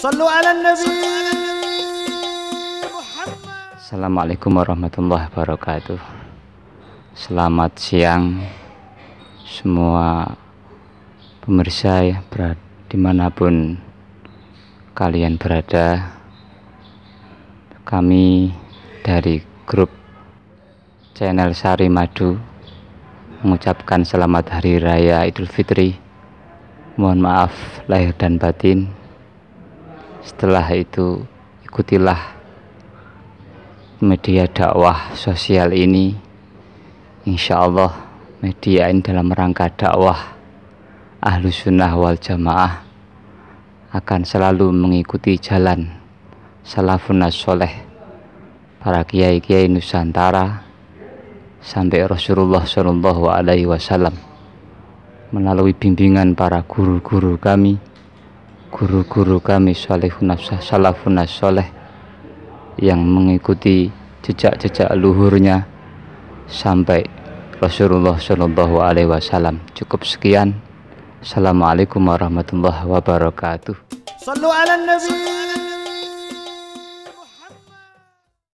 Sallu ala nabi Assalamualaikum warahmatullahi wabarakatuh. Selamat siang semua pemirsa ya berat dimanapun kalian berada. Kami dari grup channel Sari Madu mengucapkan selamat hari raya Idul Fitri. Mohon maaf lahir dan batin setelah itu, ikutilah media dakwah sosial ini. Insya Allah, media ini dalam rangka dakwah ahlu sunnah wal jamaah akan selalu mengikuti jalan salafun soleh para kiai-kiai Nusantara sampai Rasulullah Shallallahu Alaihi Wasallam melalui bimbingan para guru-guru kami guru-guru kami salihun salafun soleh yang mengikuti jejak-jejak luhurnya sampai Rasulullah Shallallahu Alaihi Wasallam. Cukup sekian. Assalamualaikum warahmatullahi wabarakatuh. Sallu ala nabi.